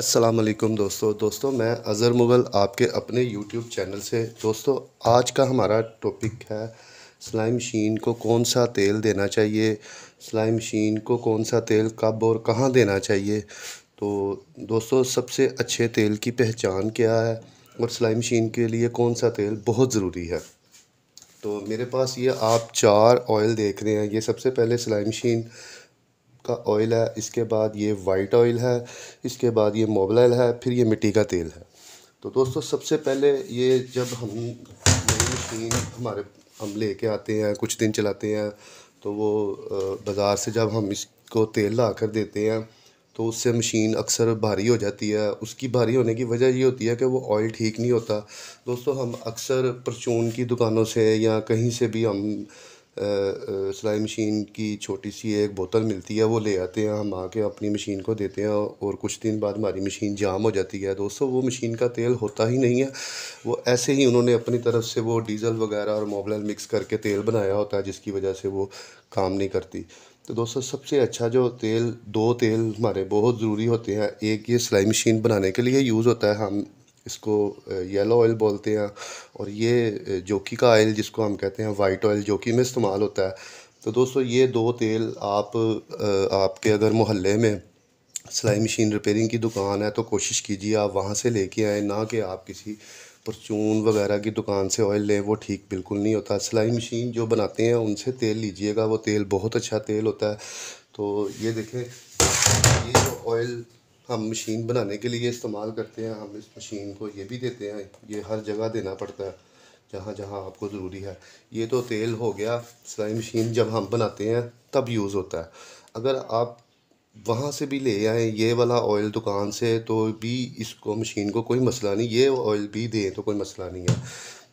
असलम दोस्तों दोस्तों मैं अज़र मुग़ल आपके अपने YouTube चैनल से दोस्तों आज का हमारा टॉपिक है सिलाई मशीन को कौन सा तेल देना चाहिए सिलाई मशीन को कौन सा तेल कब और कहाँ देना चाहिए तो दोस्तों सबसे अच्छे तेल की पहचान क्या है और सिलाई मशीन के लिए कौन सा तेल बहुत ज़रूरी है तो मेरे पास ये आप चार ऑयल देख रहे हैं ये सबसे पहले सिलाई मशीन का ऑयल है इसके बाद ये वाइट ऑयल है इसके बाद ये मोबलाइल है फिर ये मिट्टी का तेल है तो दोस्तों सबसे पहले ये जब हम नई मशीन हमारे हम लेके आते हैं कुछ दिन चलाते हैं तो वो बाज़ार से जब हम इसको तेल ला कर देते हैं तो उससे मशीन अक्सर भारी हो जाती है उसकी भारी होने की वजह ये होती है कि वो ऑयल ठीक नहीं होता दोस्तों हम अक्सर परचून की दुकानों से या कहीं से भी हम सिलाई मशीन की छोटी सी एक बोतल मिलती है वो ले आते हैं हम आके अपनी मशीन को देते हैं और कुछ दिन बाद हमारी मशीन जाम हो जाती है दोस्तों वो मशीन का तेल होता ही नहीं है वो ऐसे ही उन्होंने अपनी तरफ से वो डीज़ल वगैरह और मोबलाइल मिक्स करके तेल बनाया होता है जिसकी वजह से वो काम नहीं करती तो दोस्तों सबसे अच्छा जो तेल दो तेल हमारे बहुत ज़रूरी होते हैं एक ये सिलाई मशीन बनाने के लिए यूज़ होता है हम इसको येलो ऑयल बोलते हैं और ये जोकी का ऑयल जिसको हम कहते हैं वाइट ऑयल जोकी में इस्तेमाल होता है तो दोस्तों ये दो तेल आप आपके अगर मोहल्ले में सिलाई मशीन रिपेयरिंग की दुकान है तो कोशिश कीजिए आप वहाँ से लेके आएँ ना कि आप किसी परचून वगैरह की दुकान से ऑयल लें वो ठीक बिल्कुल नहीं होता सिलाई मशीन जो बनाते हैं उनसे तेल लीजिएगा वो तेल बहुत अच्छा तेल होता है तो ये देखें ये जो ऑयल हम मशीन बनाने के लिए इस्तेमाल करते हैं हम इस मशीन को ये भी देते हैं ये हर जगह देना पड़ता है जहाँ जहाँ आपको ज़रूरी है ये तो तेल हो गया सिलाई मशीन जब हम बनाते हैं तब यूज़ होता है अगर आप वहाँ से भी ले आए ये वाला ऑयल दुकान से तो भी इसको मशीन को कोई मसला नहीं ये ऑयल भी दें तो कोई मसला नहीं है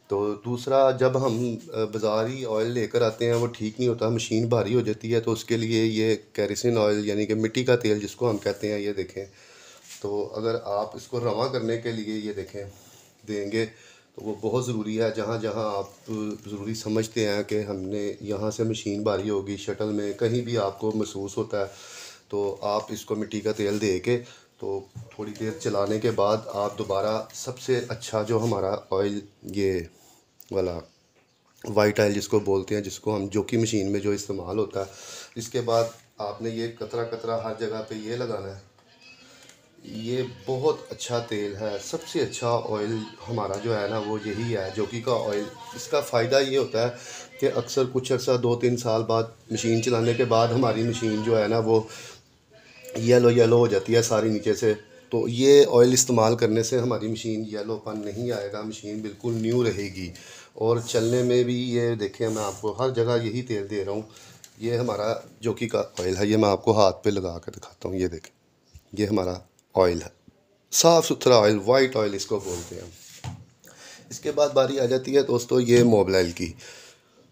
तो दूसरा जब हम बाज़ारी ऑयल लेकर आते हैं वो ठीक नहीं होता मशीन भारी हो जाती है तो उसके लिए ये कैरिसिन ऑयल यानी कि मिट्टी का तेल जिसको हम कहते हैं ये देखें तो अगर आप इसको रवा करने के लिए ये देखें देंगे तो वो बहुत ज़रूरी है जहाँ जहाँ आप ज़रूरी समझते हैं कि हमने यहाँ से मशीन भारी होगी शटल में कहीं भी आपको महसूस होता है तो आप इसको मिट्टी का तेल दे के तो थोड़ी देर चलाने के बाद आप दोबारा सबसे अच्छा जो हमारा ऑयल ये वाला वाइट ऑयल जिसको बोलते हैं जिसको हम जो कि मशीन में जो इस्तेमाल होता है इसके बाद आपने ये कतरा कतरा हर जगह पे ये लगाना है ये बहुत अच्छा तेल है सबसे अच्छा ऑयल हमारा जो है ना वो यही है जोकी का ऑयल इसका फ़ायदा ये होता है कि अक्सर कुछ अर्सा दो तीन साल बाद मशीन चलाने के बाद हमारी मशीन जो है ना वो येलो येलो हो जाती है सारी नीचे से तो ये ऑयल इस्तेमाल करने से हमारी मशीन येलो पन नहीं आएगा मशीन बिल्कुल न्यू रहेगी और चलने में भी ये देखें मैं आपको हर जगह यही तेल दे रहा हूँ ये हमारा जो कि का ऑयल है ये मैं आपको हाथ पे लगा कर दिखाता हूँ ये देखें ये हमारा ऑयल है साफ़ सुथरा ऑयल वाइट ऑयल इसको बोलते हैं इसके बाद बारी आ जाती है दोस्तों ये मोबलाइल की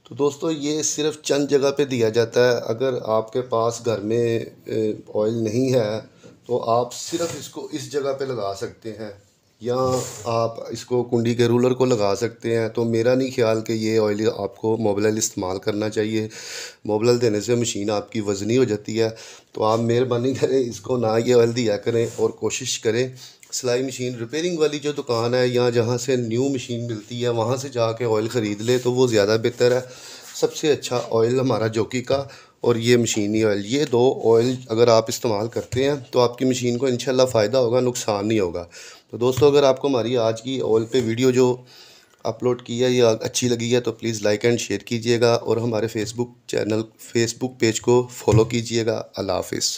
तो दोस्तों ये सिर्फ चंद जगह पे दिया जाता है अगर आपके पास घर में ऑयल नहीं है तो आप सिर्फ इसको इस जगह पे लगा सकते हैं या आप इसको कुंडी के रूलर को लगा सकते हैं तो मेरा नहीं ख्याल कि ये ऑयल आपको मोबलाइल इस्तेमाल करना चाहिए मोबलाइल देने से मशीन आपकी वज़नी हो जाती है तो आप मेहरबानी करें इसको ना ये ऑयल दिया करें और कोशिश करें सिलाई मशीन रिपेयरिंग वाली जो दुकान है या जहाँ से न्यू मशीन मिलती है वहाँ से जाके ऑयल ख़रीद ले तो वो ज़्यादा बेहतर है सबसे अच्छा ऑयल हमारा जोकी का और ये मशीनी ऑयल ये दो ऑयल अगर आप इस्तेमाल करते हैं तो आपकी मशीन को इनशाला फ़ायदा होगा नुकसान नहीं होगा तो दोस्तों अगर आपको हमारी आज की ऑयल पे वीडियो जो अपलोड की है या अच्छी लगी है तो प्लीज़ लाइक एंड शेयर कीजिएगा और हमारे फेसबुक चैनल फेसबुक पेज को फॉलो कीजिएगा अल्लाह हाफिज़